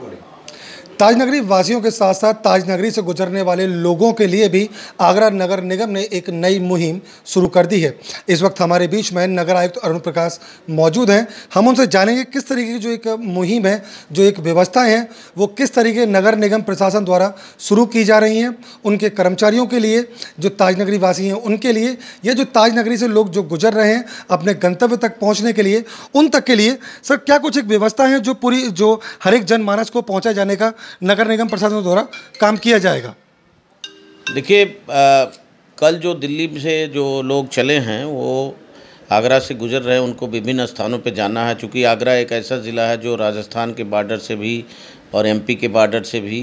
恶劣啊！ताजनगरी वासियों के साथ साथ ताजनगरी से गुजरने वाले लोगों के लिए भी आगरा नगर निगम ने एक नई मुहिम शुरू कर दी है इस वक्त हमारे बीच में नगर आयुक्त अरुण प्रकाश मौजूद हैं हम उनसे जानेंगे किस तरीके की जो एक मुहिम है जो एक व्यवस्थाएं हैं वो किस तरीके नगर निगम प्रशासन द्वारा शुरू की जा रही हैं उनके कर्मचारियों के लिए जो ताजनगरी वासी हैं उनके लिए या जो ताजनगरी से लोग जो गुजर रहे हैं अपने गंतव्य तक पहुँचने के लिए उन तक के लिए सर क्या कुछ एक व्यवस्था है जो पूरी जो हर एक जनमानस को पहुँचा जाने का नगर निगम प्रशासन द्वारा काम किया जाएगा देखिए कल जो दिल्ली से जो लोग चले हैं वो आगरा से गुजर रहे हैं उनको विभिन्न स्थानों पर जाना है चूँकि आगरा एक ऐसा ज़िला है जो राजस्थान के बॉर्डर से भी और एमपी के बॉर्डर से भी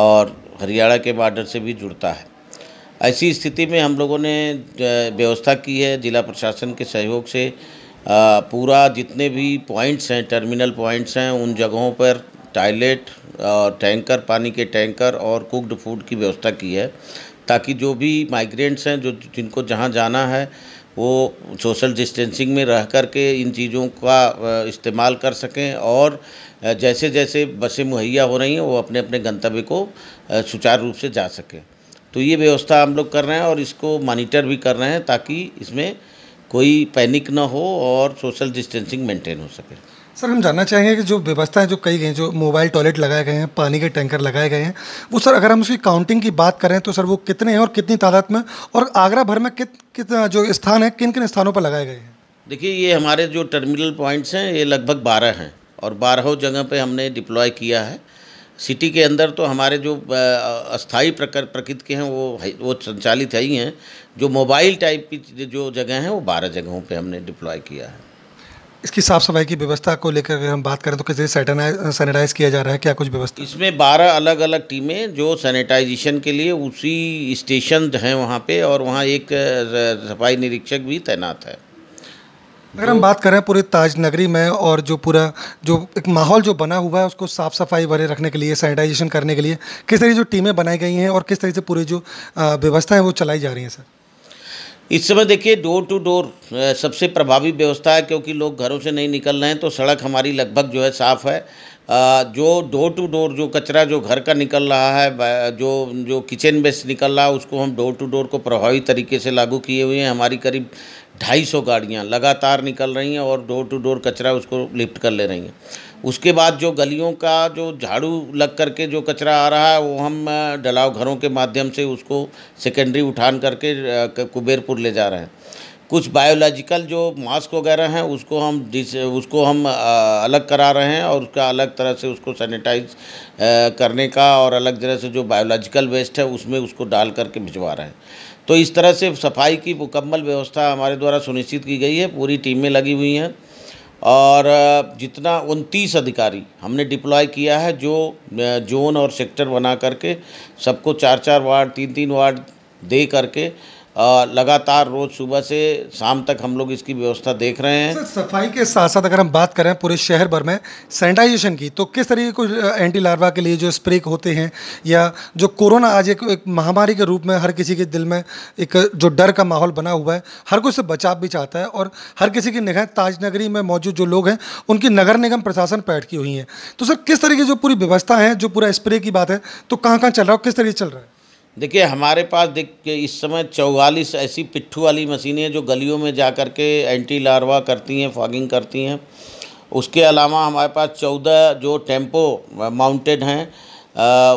और हरियाणा के बॉर्डर से भी जुड़ता है ऐसी स्थिति में हम लोगों ने व्यवस्था की है जिला प्रशासन के सहयोग से पूरा जितने भी पॉइंट्स हैं टर्मिनल पॉइंट्स हैं उन जगहों पर टॉयलेट टैंकर पानी के टैंकर और कुक्ड फूड की व्यवस्था की है ताकि जो भी माइग्रेंट्स हैं जो जिनको जहाँ जाना है वो सोशल डिस्टेंसिंग में रह कर के इन चीज़ों का इस्तेमाल कर सकें और जैसे जैसे बसें मुहैया हो रही हैं वो अपने अपने गंतव्य को सुचारू रूप से जा सकें तो ये व्यवस्था हम लोग कर रहे हैं और इसको मॉनिटर भी कर रहे हैं ताकि इसमें कोई पैनिक ना हो और सोशल डिस्टेंसिंग मेंटेन हो सके सर हम जानना चाहेंगे कि जो व्यवस्थाएं जो कई गई जो मोबाइल टॉयलेट लगाए गए हैं पानी के टैंकर लगाए गए हैं वो सर अगर हम उसकी काउंटिंग की बात करें तो सर वो कितने हैं और कितनी तादाद में और आगरा भर में कित कितना जो स्थान है किन किन स्थानों पर लगाए गए हैं देखिए ये हमारे जो टर्मिनल पॉइंट्स हैं ये लगभग बारह हैं और बारहों जगह पर हमने डिप्लॉय किया है सिटी के अंदर तो हमारे जो अस्थाई प्रकर प्रकृति के हैं वो वो संचालित है ही हैं जो मोबाइल टाइप की जो जगह हैं वो बारह जगहों पे हमने डिप्लॉय किया है इसकी साफ सफाई की व्यवस्था को लेकर अगर हम बात करें तो किसी सैनिटाइज किया जा रहा है क्या कुछ व्यवस्था इसमें बारह अलग अलग टीमें जो सैनिटाइजेशन के लिए उसी स्टेशन हैं वहाँ पे और वहाँ एक सफाई निरीक्षक भी तैनात है अगर हम बात करें पूरे ताज नगरी में और जो पूरा जो एक माहौल जो बना हुआ है उसको साफ़ सफाई बने रखने के लिए सैनिटाइजेशन करने के लिए किस तरह जो टीमें बनाई गई हैं और किस तरह से पूरी जो व्यवस्था है वो चलाई जा रही है सर इस समय देखिए डोर टू डोर सबसे प्रभावी व्यवस्था है क्योंकि लोग घरों से नहीं निकल रहे हैं तो सड़क हमारी लगभग जो है साफ़ है जो डोर टू डोर जो कचरा जो घर का निकल रहा है जो जो किचन वेस्ट निकल रहा है उसको हम डोर टू डोर को प्रभावी तरीके से लागू किए हुए हैं हमारी करीब ढाई सौ गाड़ियाँ लगातार निकल रही हैं और डोर टू डोर कचरा उसको लिफ्ट कर ले रही हैं उसके बाद जो गलियों का जो झाड़ू लग करके जो कचरा आ रहा है वो हम डलाव घरों के माध्यम से उसको सेकेंडरी उठान करके कुबेरपुर ले जा रहे हैं कुछ बायोलॉजिकल जो मास्क वगैरह हैं उसको हम डिस उसको हम अलग करा रहे हैं और उसका अलग तरह से उसको सैनिटाइज करने का और अलग तरह से जो बायोलॉजिकल वेस्ट है उसमें उसको डाल करके भिजवा रहे हैं तो इस तरह से सफाई की मुकम्मल व्यवस्था हमारे द्वारा सुनिश्चित की गई है पूरी टीमें लगी हुई हैं और जितना उनतीस अधिकारी हमने डिप्लॉय किया है जो जोन और सेक्टर बना करके सबको चार चार वार्ड तीन तीन वार्ड दे करके लगातार रोज सुबह से शाम तक हम लोग इसकी व्यवस्था देख रहे हैं सफाई के साथ साथ अगर हम बात करें पूरे शहर भर में सैनिटाइजेशन की तो किस तरीके को एंटी लार्वा के लिए जो स्प्रे होते हैं या जो कोरोना आज एक, एक महामारी के रूप में हर किसी के दिल में एक जो डर का माहौल बना हुआ है हर कोई से बचाव भी चाहता है और हर किसी की निगाह ताजनगरी में मौजूद जो लोग हैं उनकी नगर निगम प्रशासन पर अटकी हुई है तो सर किस तरीके जो पूरी व्यवस्था है जो पूरा स्प्रे की बात है तो कहाँ कहाँ चल रहा है किस तरीके चल रहा है देखिए हमारे पास देख इस समय चौवालीस ऐसी पिट्ठू वाली मशीनें जो गलियों में जा कर के एंटी लार्वा करती हैं फॉगिंग करती हैं उसके अलावा हमारे पास चौदह जो टेम्पो माउंटेड हैं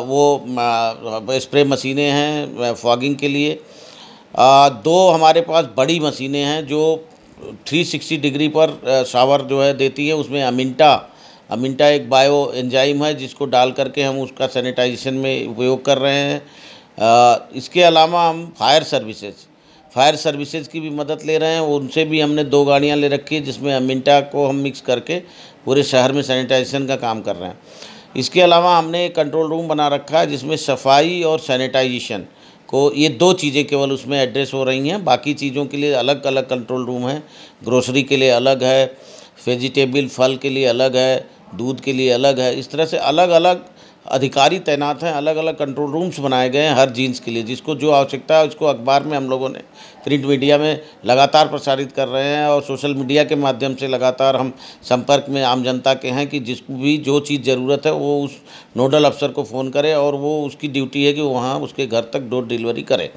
वो स्प्रे मशीनें हैं फॉगिंग के लिए दो हमारे पास बड़ी मशीनें हैं जो 360 डिग्री पर शावर जो है देती हैं उसमें अमिंटा अमिंटा एक बायो एंजाइम है जिसको डाल करके हम उसका सैनिटाइजेशन में उपयोग कर रहे हैं इसके अलावा हम फायर सर्विसेज फायर सर्विसेज की भी मदद ले रहे हैं उनसे भी हमने दो गाड़ियाँ ले रखी है जिसमें अमिनटा को हम मिक्स करके पूरे शहर में सैनिटाइजेशन का काम कर रहे हैं इसके अलावा हमने एक कंट्रोल रूम बना रखा है जिसमें सफाई और सैनिटाइजेशन को ये दो चीज़ें केवल उसमें एड्रेस हो रही हैं बाकी चीज़ों के लिए अलग अलग कंट्रोल रूम है ग्रोसरी के लिए अलग है वेजिटेबल फल के लिए अलग है दूध के लिए अलग है इस तरह से अलग अलग अधिकारी तैनात हैं अलग अलग कंट्रोल रूम्स बनाए गए हैं हर जीन्स के लिए जिसको जो आवश्यकता है उसको अखबार में हम लोगों ने प्रिंट मीडिया में लगातार प्रसारित कर रहे हैं और सोशल मीडिया के माध्यम से लगातार हम संपर्क में आम जनता के हैं कि जिसको भी जो चीज़ ज़रूरत है वो उस नोडल अफसर को फ़ोन करे और वो उसकी ड्यूटी है कि वहाँ उसके घर तक डोर डिलीवरी करें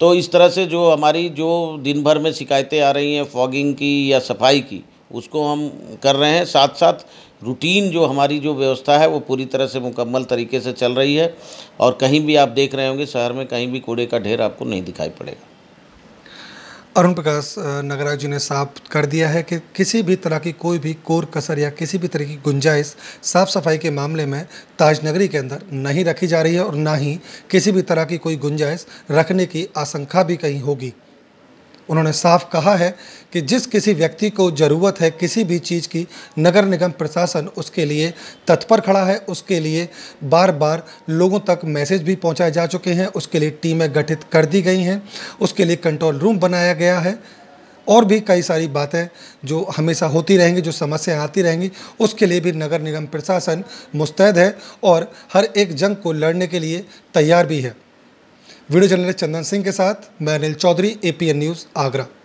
तो इस तरह से जो हमारी जो दिन भर में शिकायतें आ रही हैं फॉगिंग की या सफाई की उसको हम कर रहे हैं साथ साथ रूटीन जो हमारी जो व्यवस्था है वो पूरी तरह से मुकम्मल तरीके से चल रही है और कहीं भी आप देख रहे होंगे शहर में कहीं भी कूड़े का ढेर आपको नहीं दिखाई पड़ेगा अरुण प्रकाश नगराज जी ने साफ कर दिया है कि किसी भी तरह की कोई भी कोर कसर या किसी भी तरह की गुंजाइश साफ सफाई के मामले में ताजनगरी के अंदर नहीं रखी जा रही है और ना ही किसी भी तरह की कोई गुंजाइश रखने की आशंका भी कहीं होगी उन्होंने साफ कहा है कि जिस किसी व्यक्ति को ज़रूरत है किसी भी चीज़ की नगर निगम प्रशासन उसके लिए तत्पर खड़ा है उसके लिए बार बार लोगों तक मैसेज भी पहुंचाए जा चुके हैं उसके लिए टीमें गठित कर दी गई हैं उसके लिए कंट्रोल रूम बनाया गया है और भी कई सारी बातें जो हमेशा होती रहेंगी जो समस्याएं आती रहेंगी उसके लिए भी नगर निगम प्रशासन मुस्तैद है और हर एक जंग को लड़ने के लिए तैयार भी है वीडियो जर्नलिस्ट चंदन सिंह के साथ मैं अनिल चौधरी एपीएन न्यूज़ आगरा